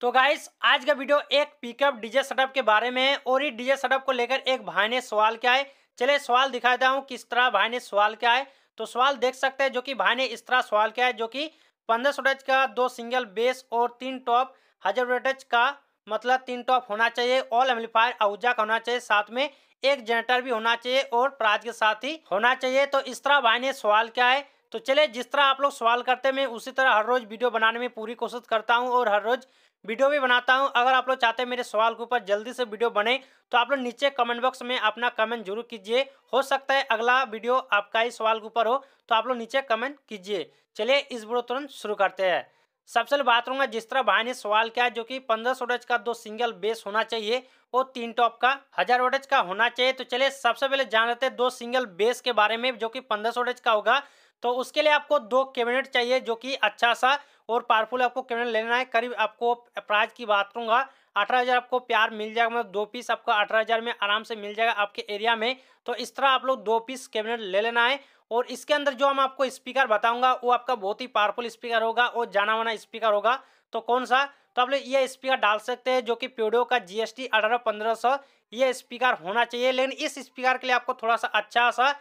तो गाइस आज का वीडियो एक पिकअप डीजे सेटअप के बारे में है और इस डीजे सेटअप को लेकर एक भाई ने सवाल क्या है चले सवाल दिखाता हूँ किस तरह भाई ने सवाल क्या है तो सवाल देख सकते हैं जो कि भाई ने इस तरह सवाल क्या है जो कि पंद्रह सौ टच का दो सिंगल बेस और तीन टॉप हजार टच का मतलब तीन टॉप होना चाहिए ऑल एम्पलीफायर अवजा का होना चाहिए साथ में एक जनरेटर भी होना चाहिए और प्राज के साथ ही होना चाहिए तो इस तरह भाई ने सवाल क्या है तो चले जिस तरह आप लोग सवाल करते हैं मैं उसी तरह हर रोज वीडियो बनाने में पूरी कोशिश करता हूँ और हर रोज वीडियो भी बनाता हूँ अगर आप लोग चाहते हैं मेरे सवाल के ऊपर जल्दी से वीडियो बने तो आप लोग नीचे कमेंट बॉक्स में अपना कमेंट जरूर कीजिए हो सकता है अगला वीडियो आपका ही सवाल के ऊपर हो तो आप लोग नीचे कमेंट कीजिए चलिए इस वीडियो तुरंत शुरू करते हैं सबसे बात करूंगा जिस तरह भाई ने सवाल किया जो कि पंद्रह सौ का दो सिंगल बेस होना चाहिए वो तीन टॉप का हजार वोटेज का होना चाहिए तो चलिए सबसे पहले जान लेते हैं दो सिंगल बेस के बारे में जो कि पंद्रह सौ का होगा तो उसके लिए आपको दो कैबिनेट चाहिए जो कि अच्छा सा और पावरफुल आपको कैबिनेट लेना है करीब आपको प्राइज की बात करूँगा अठारह हज़ार आपको प्यार मिल जाएगा मतलब दो पीस आपको अठारह हज़ार में आराम से मिल जाएगा आपके एरिया में तो इस तरह आप लोग दो पीस कैबिनेट ले लेना है और इसके अंदर जो हम आपको स्पीकर बताऊंगा वो आपका बहुत ही पावरफुल स्पीकर होगा और जाना वाना स्पीकर होगा तो कौन सा तो आप लोग ये स्पीकर डाल सकते हैं जो कि प्योडो का जी अठारह पंद्रह सौ ये स्पीकर होना चाहिए लेकिन इस स्पीकर के लिए आपको थोड़ा सा अच्छा सा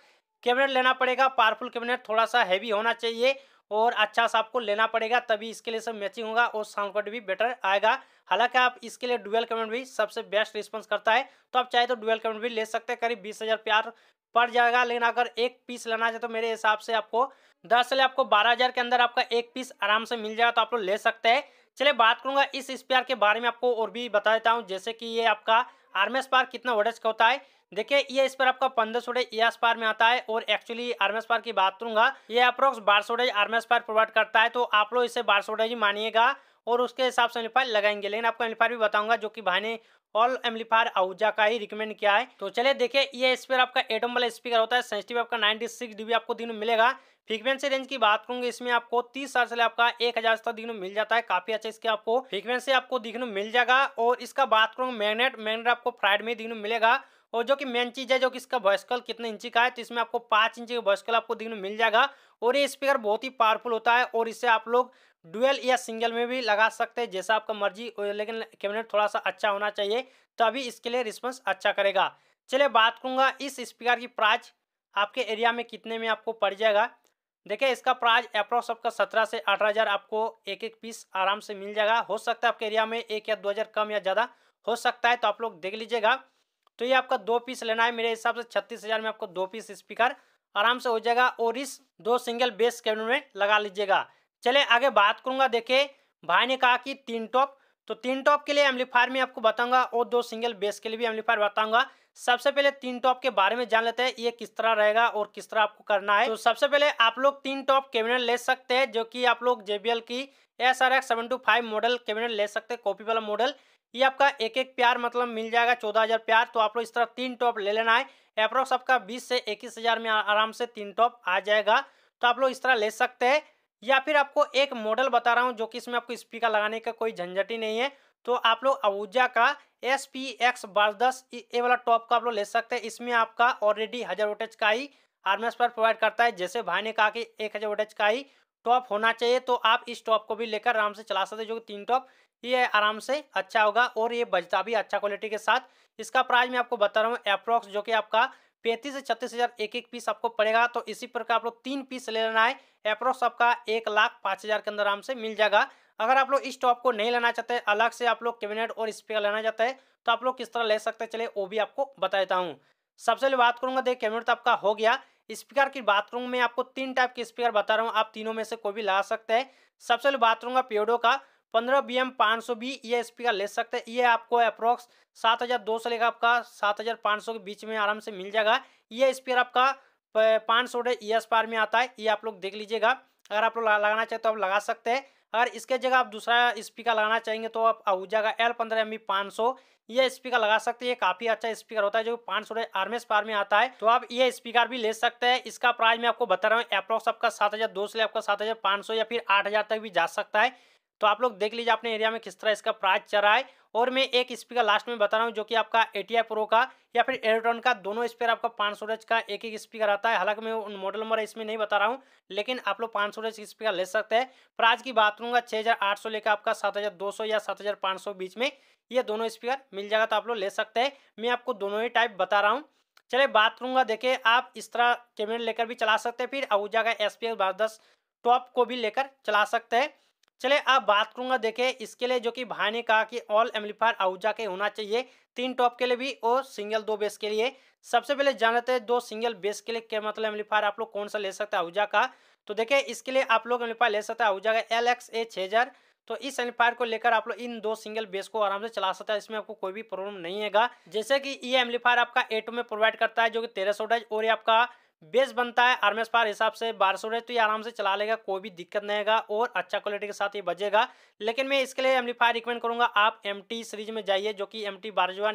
कैबिनेट लेना पड़ेगा पावरफुल कैबिनेट थोड़ा सा हैवी होना चाहिए और अच्छा सा आपको लेना पड़ेगा तभी इसके लिए सब मैचिंग होगा और साउंड क्वालिटी भी बेटर आएगा हालांकि आप इसके लिए डुअल कैबिनेट भी सबसे बेस्ट रिस्पॉन्स करता है तो आप चाहे तो डुअल कैबिनेट भी ले सकते हैं करीब बीस हज़ार प्यार पड़ जाएगा लेकिन अगर एक पीस लेना चाहिए तो मेरे हिसाब से आपको दस से आपको बारह हज़ार के अंदर आपका एक पीस आराम से मिल जाएगा तो आप लोग ले सकते हैं चलिए बात करूंगा इस स्पेयर के बारे में आपको और भी बता देता हूँ जैसे कि ये आपका आर्मेस पार्क कितना वोटेज का होता है देखिए ये इस पर आपका पंद्रह डेज एस पार में आता है और एक्चुअली आर्मेस पार्क की बात करूंगा ये अप्रोक्स बारह डेज आर्मेस पार प्रोवाइड करता है तो आप लोग इसे बारह सौ ही मानिएगा और उसके हिसाब से एम्पलीफायर लगाएंगे लेकिन आपको एम्पलीफायर भी बताऊंगा जो कि भाई ने ऑल एम्पलीफायर आउजा का ही रिकमेंड किया है तो चलिए देखिए ये स्पीकर आपका एटम वाला स्पीकर होता है सेंसिटिव आपका 96 डीबी आपको दिन में मिलेगा फ्रीक्वेंसी रेंज की बात करूंगी इसमें आपको तीस साल से आपका एक हजार तक दिन मिल जाता है काफी अच्छा इसके आपको फ्रीक्वेंसी आपको दिखने मिल जाएगा और इसका बात करूंगा मैग्नेट मैग्नेट आपको फ्राइड में दिन मिलेगा और जो कि मेन चीज़ है जो कि इसका वॉइस वॉइसकल कितने इंची का है तो इसमें आपको पांच इंची का वॉइस वॉइसकल आपको दिखने मिल जाएगा और ये स्पीकर बहुत ही पावरफुल होता है और इससे आप लोग डुअल या सिंगल में भी लगा सकते हैं जैसा आपका मर्जी लेकिन कैबिनेट थोड़ा सा अच्छा होना चाहिए तभी तो इसके लिए रिस्पॉन्स अच्छा करेगा चलिए बात करूँगा इस स्पीकर की प्राइज आपके एरिया में कितने में आपको पड़ जाएगा देखिए इसका प्राइज अप्रोक्स आपका सत्रह से अठारह हज़ार आपको एक एक पीस आराम से मिल जाएगा हो सकता है आपके एरिया में एक या दो हज़ार कम या ज़्यादा हो सकता है तो आप लोग देख लीजिएगा तो ये आपका दो पीस लेना है मेरे हिसाब से छत्तीस हज़ार में आपको दो पीस स्पीकर आराम से हो जाएगा और इस दो सिंगल बेस कैबिनेट में लगा लीजिएगा चले आगे बात करूंगा देखे भाई ने कहा कि तीन टॉप तो तीन टॉप के लिए एम्पलीफायर में आपको बताऊंगा और दो सिंगल बेस के लिए भी एम्पलीफायर बताऊंगा सबसे पहले तीन टॉप के बारे में जान लेते हैं ये किस तरह रहेगा और किस तरह आपको करना है तो सबसे पहले आप लोग तीन टॉप कैबिनेट ले सकते हैं जो कि आप लोग जेबीएल की S R X seven two five model cabinet ले सकते हैं कॉपी वाला मॉडल ये आपका एक एक प्यार मतलब मिल जाएगा चौदह हज़ार प्यार तो आप लोग इस तरह तीन टॉप ले लेना है अप्रोक्स आपका बीस से इक्कीस हज़ार में आराम से तीन टॉप आ जाएगा तो आप लोग इस तरह ले सकते हैं या फिर आपको एक मॉडल बता रहा हूँ जो कि इसमें आपको स्पीकर लगाने का कोई झंझट ही नहीं है तो आप लोग अबूजा का एस पी एक्स बारह दस ए वाला टॉप का आप लोग ले सकते हैं इसमें आपका ऑलरेडी हज़ार वोटेज का ही आर्मेस पर प्रोवाइड करता है जैसे भाई ने कहा कि एक हज़ार वोटेज का ही टॉप होना चाहिए तो आप इस टॉप को भी लेकर आराम से चला सकते हैं जो कि तीन टॉप ये आराम से अच्छा होगा और ये बजता भी अच्छा क्वालिटी के साथ इसका प्राइस मैं आपको बता रहा हूँ अप्रॉक्स जो कि आपका पैंतीस से छत्तीस हजार एक एक पीस आपको पड़ेगा तो इसी प्रकार आप लोग तीन पीस ले लेना है अप्रोक्स आपका एक लाख पाँच हज़ार के अंदर आराम से मिल जाएगा अगर आप लोग इस टॉप को नहीं लेना चाहते अलग से आप लोग कैबिनेट और स्पीकर लेना चाहते हैं तो आप लोग किस तरह ले सकते चले वो भी आपको बता देता हूँ सबसे पहले बात करूंगा देख कैबिनेट तो आपका हो गया स्पीकर की बात करूंगा मैं आपको तीन टाइप के स्पीकर बता रहा हूँ आप तीनों में से कोई भी ला सकते हैं सबसे पहले बात करूंगा पेडो का पंद्रह बी एम पाँच सौ बी ये स्पीकर का ले सकते हैं ये आपको अप्रोक्स सात हज़ार दो सौ लेगा आपका सात हज़ार पाँच सौ के बीच में आराम से मिल जाएगा ये e स्पीकर आपका पाँच सौ ई एस पार में आता है ये आप लोग देख लीजिएगा अगर आप लोग लगाना चाहे तो आप लगा सकते हैं अगर इसके जगह आप दूसरा स्पीकर e लगाना चाहेंगे तो आप हो जाएगा एल पंद्रह एम बी पाँच सौ ये e स्पीकर लगा सकते हैं ये काफ़ी अच्छा स्पीकर होता है जो पाँच सौ आरमेस पार में आता है तो आप ये स्पीकर भी ले सकते हैं इसका प्राइस मैं आपको बता रहा हूँ अप्रोक्स आपका सात हज़ार दो सौ आपका सात हज़ार पाँच सौ या फिर आठ हज़ार तक भी जा सकता है तो आप लोग देख लीजिए अपने एरिया में किस तरह इसका प्राइस चल रहा है और मैं एक स्पीकर लास्ट में बता रहा हूँ जो कि आपका ए प्रो का या फिर एयरट्रॉन का दोनों स्पीकर आपका पाँच सौ का एक एक स्पीकर आता है हालांकि मैं उन मॉडल नंबर इसमें नहीं बता रहा हूँ लेकिन आप लोग पाँच सौ स्पीकर ले सकते हैं प्राइस की बात करूँगा छः हजार आठ सौ लेकर आपका सात हज़ार दो सौ या सात हज़ार पाँच सौ बीच में ये दोनों स्पीकर मिल जाएगा तो आप लोग ले सकते हैं मैं आपको दोनों ही टाइप बता रहा हूँ चले बात करूँगा देखिए आप इस तरह कैमरे लेकर भी चला सकते हैं फिर आहूजा का एस पी टॉप को भी लेकर चला सकते हैं चले अब बात करूंगा देखिए इसके लिए जो कि भाई ने कहा कि ऑल एम्पलीफायर आउजा के होना चाहिए तीन टॉप के लिए भी और सिंगल दो बेस के लिए सबसे पहले जान लेते हैं दो सिंगल बेस के लिए क्या मतलब एम्पलीफायर आप लोग कौन सा ले सकते हैं आउजा का तो देखिए इसके लिए आप लोग एम्पलीफायर ले सकते हैं आउजा का एल एक्स ए छः तो इस एम्पलीफायर को लेकर आप लोग इन दो सिंगल बेस को आराम से चला सकते हैं इसमें आपको कोई भी प्रॉब्लम नहीं है जैसे कि ये एम्पलीफायर आपका एटो में प्रोवाइड करता है जो कि तेरह सौ और ये आपका बेस बनता है आर्मेस पार हिसाब से बारह सौ तो ये आराम से चला लेगा कोई भी दिक्कत नहीं आएगा और अच्छा क्वालिटी के साथ ये बजेगा लेकिन मैं इसके लिए एम्पलीफायर रिकमेंड करूंगा आप एम सीरीज में जाइए जो कि एम टी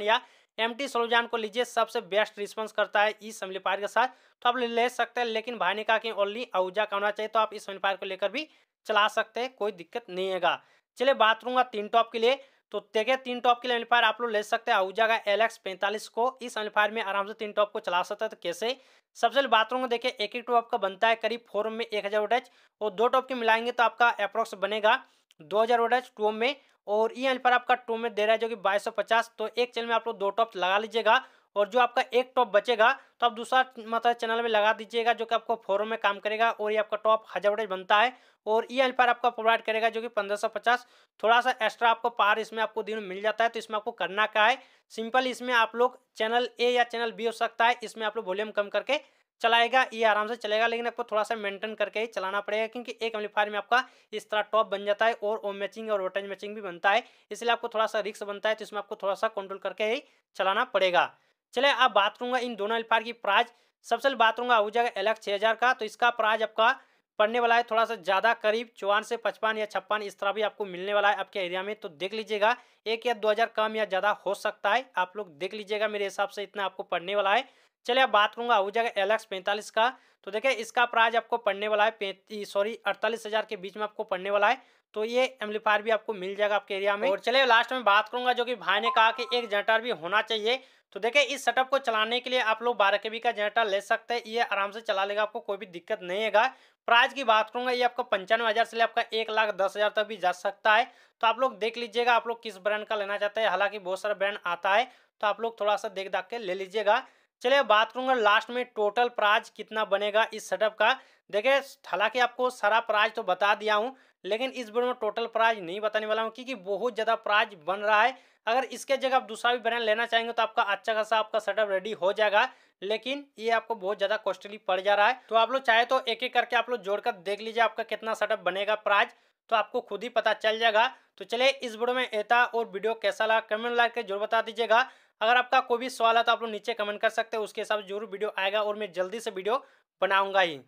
या एम टी को लीजिए सबसे बेस्ट रिस्पॉन्स करता है इस एम्पलीफायर के साथ तो आप ले सकते हैं लेकिन भाई ने कहा कि ओनली अवजा का होना चाहिए तो आप इस एम्पलीफायर को लेकर भी चला सकते हैं कोई दिक्कत नहीं आएगा चलिए बात करूँगा तीन टॉप के लिए तो देखिए तीन टॉप के लिए एम्पलीफायर आप लोग ले सकते हैं आहूजा का एल एक्स पैंतालीस को इस एम्पलीफायर में आराम से तीन टॉप को चला सकते हैं तो कैसे सबसे पहले बाथरूम में देखिए एक एक टॉप आपका बनता है करीब फोर में एक हज़ार वोटेज और दो टॉप के मिलाएंगे तो आपका अप्रोक्स बनेगा दो हज़ार वोटेज टूम में और ये एल्फर आपका टूम में दे रहा है जो कि बाईस सौ पचास तो एक चैनल में आप लोग दो टॉप लगा लीजिएगा और जो आपका एक टॉप बचेगा तो आप दूसरा मतलब चैनल में लगा दीजिएगा जो कि आपको फोरम में काम करेगा और ये आपका टॉप हज़ार वोल्टेज बनता है और ई एल आपका प्रोवाइड करेगा जो कि पंद्रह सौ पचास थोड़ा सा एक्स्ट्रा आपको पार इसमें आपको दिन मिल जाता है तो इसमें आपको करना क्या है सिंपल इसमें आप लोग चैनल ए या चैनल बी हो सकता है इसमें आप लोग वॉल्यूम कम करके चलाएगा ये आराम से चलेगा लेकिन आपको थोड़ा सा मेंटेन करके ही चलाना पड़ेगा क्योंकि एक एम्पलीफायर में आपका इस तरह टॉप बन जाता है और ओम मैचिंग और वोटेज मैचिंग भी बनता है इसलिए आपको थोड़ा सा रिक्स बनता है तो इसमें आपको थोड़ा सा कंट्रोल करके ही चलाना पड़ेगा चले अब बात करूंगा इन दोनों एल्फायर की प्राइज सबसे पहले बात करूंगा आहूजा का एलक छह हज़ार का तो इसका प्राइज आपका पड़ने वाला है थोड़ा सा ज़्यादा करीब चौवन से पचपन या छप्पन इस तरह भी आपको मिलने वाला है आपके एरिया में तो देख लीजिएगा एक या दो हज़ार कम या ज़्यादा हो सकता है आप लोग देख लीजिएगा मेरे हिसाब से इतना आपको पड़ने वाला है चलिए अब बात करूंगा हो जाएगा एल एक्स पैंतालीस का तो देखिए इसका प्राइस आपको पढ़ने वाला है सॉरी अड़तालीस हज़ार के बीच में आपको पढ़ने वाला है तो ये एम्पलीफायर भी आपको मिल जाएगा आपके एरिया में और चलिए लास्ट में बात करूंगा जो कि भाई ने कहा कि एक जनरेटर भी होना चाहिए तो देखिए इस सेटअप को चलाने के लिए आप लोग बारह के बी का जनरेटर ले सकते हैं ये आराम से चला लेगा आपको कोई भी दिक्कत नहीं आएगा प्राइस की बात करूंगा ये आपका पंचानवे हज़ार से ले आपका एक लाख दस हज़ार तक भी जा सकता है तो आप लोग देख लीजिएगा आप लोग किस ब्रांड का लेना चाहते हैं हालांकि बहुत सारा ब्रांड आता है तो आप लोग थोड़ा सा देख दाख के ले लीजिएगा चलिए बात करूंगा लास्ट में टोटल प्राइज कितना बनेगा इस सेटअप का देखिए हालांकि आपको सारा प्राइज तो बता दिया हूँ लेकिन इस वीडियो में टोटल प्राइज नहीं बताने वाला हूँ क्योंकि बहुत ज़्यादा प्राइज बन रहा है अगर इसके जगह आप दूसरा भी ब्रांड लेना चाहेंगे तो आपका अच्छा खासा आपका सेटअप रेडी हो जाएगा लेकिन ये आपको बहुत ज़्यादा कॉस्टली पड़ जा रहा है तो आप लोग चाहे तो एक एक करके आप लोग जोड़कर देख लीजिए आपका कितना सेटअप बनेगा प्राइज तो आपको खुद ही पता चल जाएगा तो चलिए इस वीडियो में एता और वीडियो कैसा लगा कमेंट लाइक के जरूर बता दीजिएगा अगर आपका कोई भी सवाल है तो आप लोग नीचे कमेंट कर सकते हैं उसके हिसाब से जरूर वीडियो आएगा और मैं जल्दी से वीडियो बनाऊंगा ही